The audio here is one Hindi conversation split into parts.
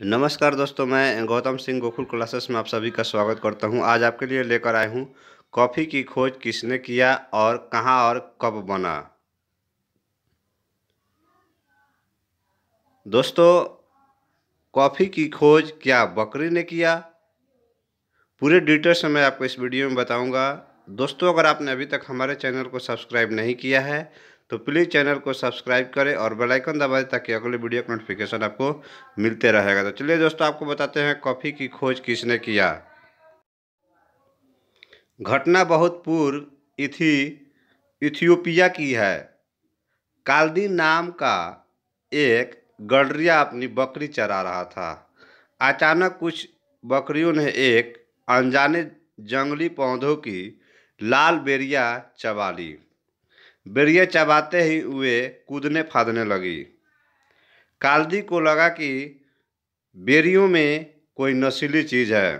नमस्कार दोस्तों मैं गौतम सिंह गोकुल क्लासेस में आप सभी का स्वागत करता हूं आज आपके लिए लेकर आया हूं कॉफ़ी की खोज किसने किया और कहां और कब बना दोस्तों कॉफ़ी की खोज क्या बकरी ने किया पूरे डिटेल से मैं आपको इस वीडियो में बताऊंगा दोस्तों अगर आपने अभी तक हमारे चैनल को सब्सक्राइब नहीं किया है तो प्लीज़ चैनल को सब्सक्राइब करें और बेल आइकन दबाएं ताकि अगले वीडियो का नोटिफिकेशन आपको मिलते रहेगा तो चलिए दोस्तों आपको बताते हैं कॉफ़ी की खोज किसने किया घटना बहुत पूर्व इथी इथियोपिया की है कालदी नाम का एक गडरिया अपनी बकरी चरा रहा था अचानक कुछ बकरियों ने एक अनजाने जंगली पौधों की लाल बेरिया चबा ली बेड़िए चबाते ही वे कूदने फादने लगी कालदी को लगा कि बेरियों में कोई नशीली चीज़ है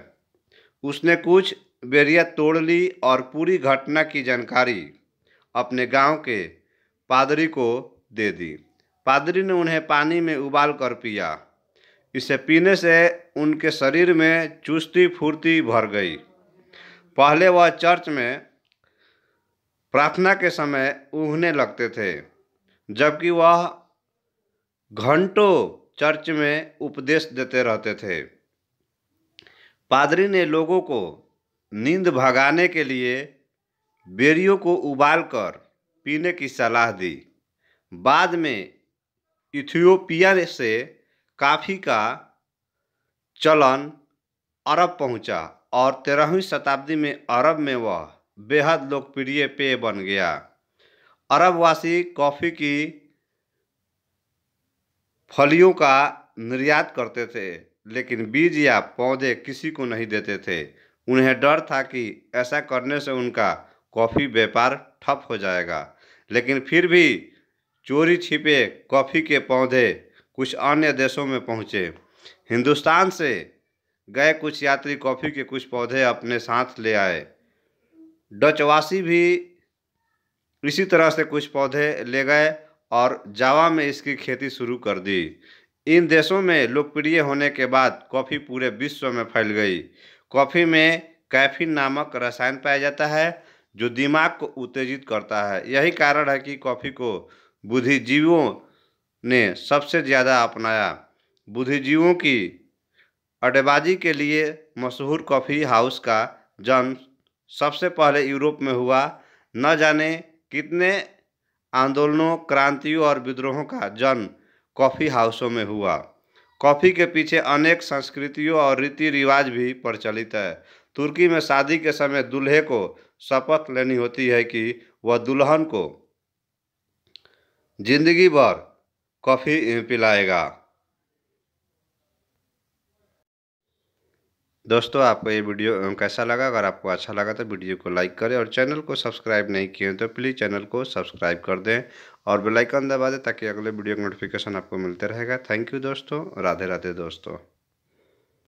उसने कुछ बेरिया तोड़ ली और पूरी घटना की जानकारी अपने गांव के पादरी को दे दी पादरी ने उन्हें पानी में उबाल कर पिया इसे पीने से उनके शरीर में चुस्ती फुर्ती भर गई पहले वह चर्च में प्रार्थना के समय ऊँघने लगते थे जबकि वह घंटों चर्च में उपदेश देते रहते थे पादरी ने लोगों को नींद भगाने के लिए बेरियों को उबालकर पीने की सलाह दी बाद में इथियोपिया से काफ़ी का चलन अरब पहुंचा और तेरहवीं शताब्दी में अरब में वह बेहद लोकप्रिय पेय बन गया अरबवासी कॉफ़ी की फलियों का निर्यात करते थे लेकिन बीज या पौधे किसी को नहीं देते थे उन्हें डर था कि ऐसा करने से उनका कॉफ़ी व्यापार ठप हो जाएगा लेकिन फिर भी चोरी छिपे कॉफ़ी के पौधे कुछ अन्य देशों में पहुँचे हिंदुस्तान से गए कुछ यात्री कॉफ़ी के कुछ पौधे अपने साथ ले आए डचवासी भी इसी तरह से कुछ पौधे ले गए और जावा में इसकी खेती शुरू कर दी इन देशों में लोकप्रिय होने के बाद कॉफ़ी पूरे विश्व में फैल गई कॉफ़ी में कैफीन नामक रसायन पाया जाता है जो दिमाग को उत्तेजित करता है यही कारण है कि कॉफ़ी को बुद्धिजीवियों ने सबसे ज़्यादा अपनाया बुद्धिजीवियों की अड्डेबाजी के लिए मशहूर कॉफ़ी हाउस का जन्म सबसे पहले यूरोप में हुआ न जाने कितने आंदोलनों क्रांतियों और विद्रोहों का जन्म कॉफ़ी हाउसों में हुआ कॉफ़ी के पीछे अनेक संस्कृतियों और रीति रिवाज भी प्रचलित है तुर्की में शादी के समय दूल्हे को शपथ लेनी होती है कि वह दुल्हन को जिंदगी भर कॉफ़ी पिलाएगा दोस्तों आपको ये वीडियो कैसा लगा अगर आपको अच्छा लगा तो वीडियो को लाइक करें और चैनल को सब्सक्राइब नहीं किए तो प्लीज़ चैनल को सब्सक्राइब कर दें और बेल आइकन दबा दें ताकि अगले वीडियो का नोटिफिकेशन आपको मिलते रहेगा थैंक यू दोस्तों राधे राधे दोस्तों